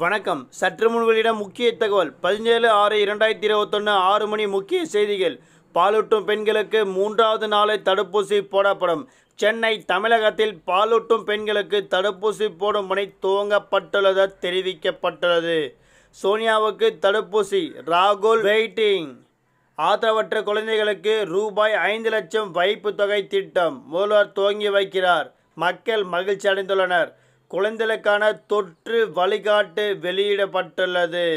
வணக்கம் சற்று முன்வெளியிடம் முக்கிய தகவல் பதினேழு ஆறு இரண்டாயிரத்தி இருபத்தொன்று ஆறு மணி முக்கிய செய்திகள் பாலூட்டும் பெண்களுக்கு மூன்றாவது நாளை தடுப்பூசி போடப்படும் சென்னை தமிழகத்தில் பாலூட்டும் பெண்களுக்கு தடுப்பூசி போடும் முனை துவங்கப்பட்டுள்ளது தெரிவிக்கப்பட்டுள்ளது சோனியாவுக்கு தடுப்பூசி ராகுல் வெயிட்டிங் ஆதரவற்ற குழந்தைகளுக்கு ரூபாய் ஐந்து லட்சம் வைப்பு தொகை திட்டம் முதல்வர் துவங்கி வைக்கிறார் மக்கள் மகிழ்ச்சி அடைந்துள்ளனர் குழந்தைகளுக்கான தொற்று வழிகாட்டு வெளியிடப்பட்டுள்ளது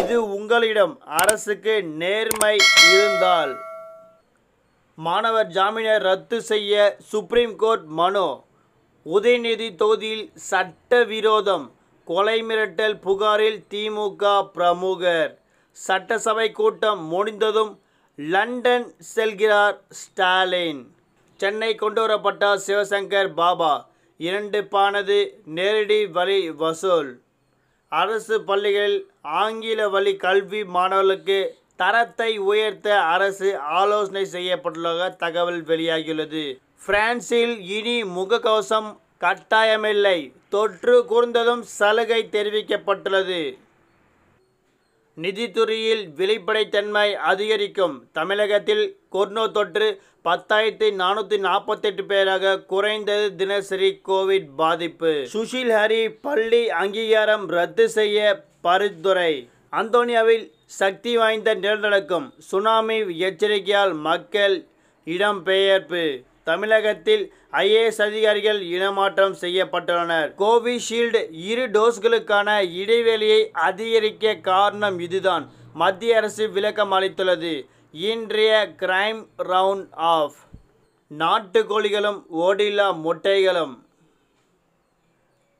இது உங்களிடம் அரசுக்கு நேர்மை இருந்தால் மாணவர் ஜாமீனை ரத்து செய்ய சுப்ரீம் கோர்ட் மனு உதயநிதி தொகுதியில் சட்டவிரோதம் கொலை மிரட்டல் புகாரில் திமுக பிரமுகர் சட்டசபை கூட்டம் முடிந்ததும் லண்டன் செல்கிறார் ஸ்டாலின் சென்னை கொண்டுவரப்பட்ட சிவசங்கர் பாபா இரண்டு பானது நேரடி வரி வசூல் அரசு பள்ளிகளில் ஆங்கில வழி கல்வி மாணவர்களுக்கு தரத்தை உயர்த்த அரசு ஆலோசனை செய்யப்பட்டுள்ளதாக தகவல் வெளியாகியுள்ளது பிரான்சில் இனி முகக்கவசம் கட்டாயமில்லை தொற்று கூர்ந்ததும் சலுகை தெரிவிக்கப்பட்டுள்ளது நிதித்துறையில் வெளிப்படைத்தன்மை அதிகரிக்கும் தமிழகத்தில் கொர்னோ தொற்று பத்தாயிரத்தி நானூற்றி நாற்பத்தெட்டு பேராக குறைந்தது தினசரி கோவிட் பாதிப்பு சுஷில் ஹரி பள்ளி அங்கீகாரம் ரத்து செய்ய பரிந்துரை அந்தோனியாவில் சக்தி வாய்ந்த நிலநடுக்கம் சுனாமி எச்சரிக்கையால் மக்கள் இடம்பெயர்ப்பு தமிழகத்தில் ஐஏஎஸ் அதிகாரிகள் இனமாற்றம் செய்யப்பட்டுள்ளனர் கோவிஷீல்டு இரு டோஸ்களுக்கான இடைவெளியை அதிகரிக்க காரணம் இதுதான் மத்திய அரசு விளக்கம் அளித்துள்ளது இன்றைய கிரைம் ரவுண்ட் ஆஃப் நாட்டுக்கோழிகளும் ஓடில்லா முட்டைகளும்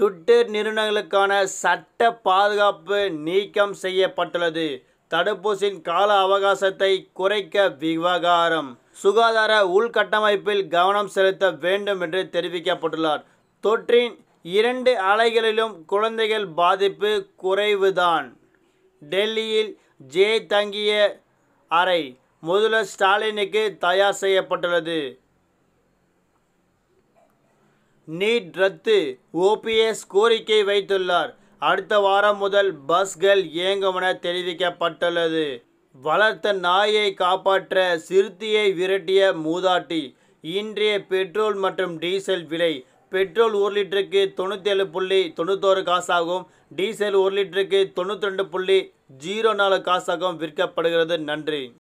ட்விட்டர் நிறுவனங்களுக்கான சட்ட பாதுகாப்பு நீக்கம் செய்யப்பட்டுள்ளது தடுப்பூசியின் கால அவகாசத்தை குறைக்க விவகாரம் சுகாதார உள்கட்டமைப்பில் கவனம் செலுத்த வேண்டும் என்று தெரிவிக்கப்பட்டுள்ளார் தொற்றின் இரண்டு அலைகளிலும் குழந்தைகள் பாதிப்பு குறைவுதான் டெல்லியில் ஜே தங்கிய அறை முதல்வர் ஸ்டாலினுக்கு தயார் செய்யப்பட்டுள்ளது நீட் ரத்து ஓபிஎஸ் கோரிக்கை வைத்துள்ளார் அடுத்த வாரம் முதல் பஸ்கள் இயங்கும் என தெரிவிக்கப்பட்டுள்ளது வளர்த்த நாயை காப்பாற்ற சிறுத்தையை விரட்டிய மூதாட்டி இன்றைய பெட்ரோல் மற்றும் டீசல் விலை பெட்ரோல் ஒரு லிட்டருக்கு தொண்ணூற்றேழு புள்ளி தொண்ணூத்தோரு காசாகவும் டீசல் ஒரு லிட்டருக்கு தொண்ணூற்றி ரெண்டு புள்ளி ஜீரோ நாலு காசாகவும் விற்கப்படுகிறது நன்றி